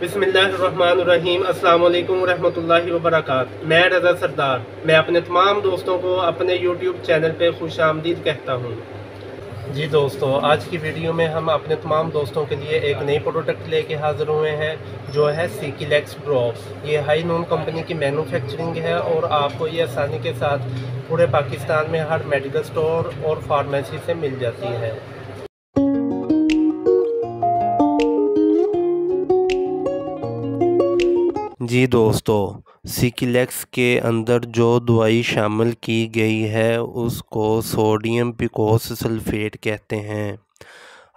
बसमीम अल्लाम वरहमल वबरक मैं रज़ा सरदार मैं अपने तमाम दोस्तों को अपने यूट्यूब चैनल पे खुश आमदीद कहता हूँ जी दोस्तों आज की वीडियो में हम अपने तमाम दोस्तों के लिए एक नई प्रोडक्ट लेके हाज़िर हुए हैं जो है सीकिलेक्स ड्रॉप ये हाई नून कंपनी की मैन्युफैक्चरिंग है और आपको ये आसानी के साथ पूरे पाकिस्तान में हर मेडिकल स्टोर और फार्मेसी से मिल जाती है जी दोस्तों सिकलेक्स के अंदर जो दवाई शामिल की गई है उसको सोडियम पिकोस सल्फेट कहते हैं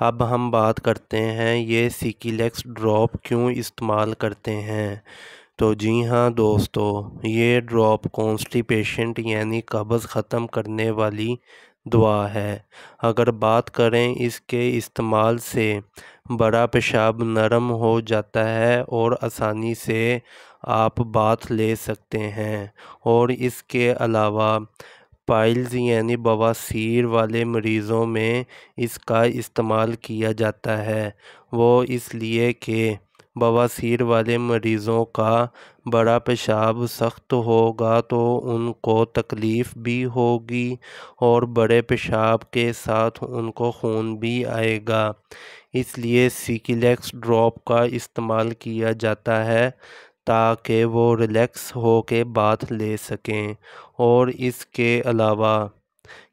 अब हम बात करते हैं ये सिकलेक्स ड्रॉप क्यों इस्तेमाल करते हैं तो जी हाँ दोस्तों ये ड्रॉप कॉन्स्टिपेशन यानी कब्ज़ ख़त्म करने वाली दुआ है अगर बात करें इसके इस्तेमाल से बड़ा पेशाब नरम हो जाता है और आसानी से आप बात ले सकते हैं और इसके अलावा पाइल्स यानी बवासीर वाले मरीज़ों में इसका इस्तेमाल किया जाता है वो इसलिए कि बवासीर वाले मरीज़ों का बड़ा पेशाब सख्त होगा तो उनको तकलीफ़ भी होगी और बड़े पेशाब के साथ उनको खून भी आएगा इसलिए सिकिलेक्स ड्रॉप का इस्तेमाल किया जाता है ताकि वो रिलैक्स हो के बात ले सकें और इसके अलावा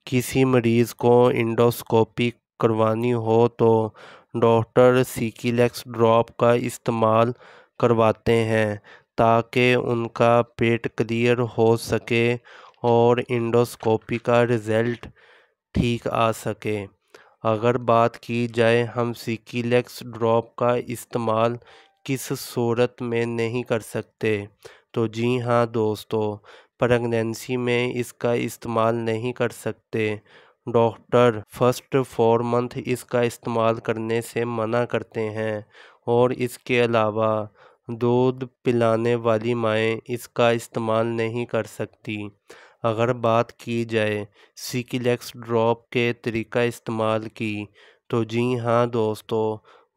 किसी मरीज़ को इंडोस्कोपी करवानी हो तो डॉक्टर सीकीलेक्स ड्रॉप का इस्तेमाल करवाते हैं ताकि उनका पेट क्लियर हो सके और इंडोस्कोपी का रिज़ल्ट ठीक आ सके अगर बात की जाए हम सीकीलेक्स ड्रॉप का इस्तेमाल किस सूरत में नहीं कर सकते तो जी हाँ दोस्तों प्रेगनेंसी में इसका इस्तेमाल नहीं कर सकते डॉक्टर फर्स्ट फोर मंथ इसका इस्तेमाल करने से मना करते हैं और इसके अलावा दूध पिलाने वाली माएँ इसका इस्तेमाल नहीं कर सकती अगर बात की जाए सिकिलेक्स ड्रॉप के तरीका इस्तेमाल की तो जी हाँ दोस्तों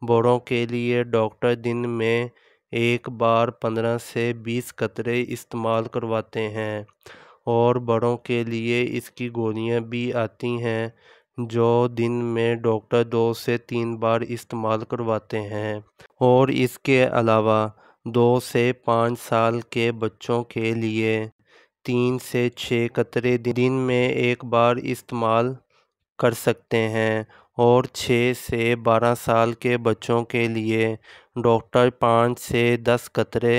बड़ों के लिए डॉक्टर दिन में एक बार पंद्रह से बीस कतरे इस्तेमाल करवाते हैं और बड़ों के लिए इसकी गोलियां भी आती हैं जो दिन में डॉक्टर दो से तीन बार इस्तेमाल करवाते हैं और इसके अलावा दो से पाँच साल के बच्चों के लिए तीन से छः कतरे दिन में एक बार इस्तेमाल कर सकते हैं और छः से बारह साल के बच्चों के लिए डॉक्टर पाँच से दस कतरे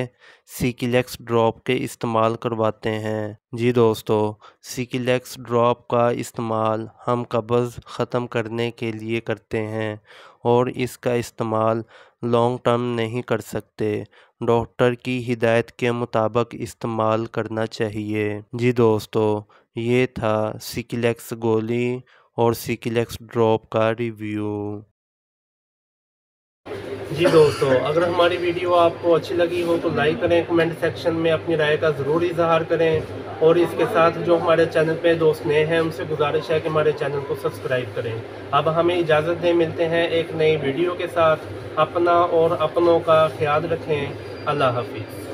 सिकिलेक्स ड्रॉप के इस्तेमाल करवाते हैं जी दोस्तों सिकिलेक्स ड्रॉप का इस्तेमाल हम कब्ज़ ख़त्म करने के लिए करते हैं और इसका इस्तेमाल लॉन्ग टर्म नहीं कर सकते डॉक्टर की हिदायत के मुताबिक इस्तेमाल करना चाहिए जी दोस्तों ये था सिकिलेक्स गोली और सिकिलेक्स ड्रॉप का रिव्यू जी दोस्तों अगर हमारी वीडियो आपको अच्छी लगी हो तो लाइक करें कमेंट सेक्शन में अपनी राय का ज़रूर इजहार करें और इसके साथ जो हमारे चैनल पे दोस्त नए हैं उनसे गुजारिश है कि हमारे चैनल को सब्सक्राइब करें अब हमें इजाज़त दें मिलते हैं एक नई वीडियो के साथ अपना और अपनों का ख्याल रखें अल्लाह हाफिज़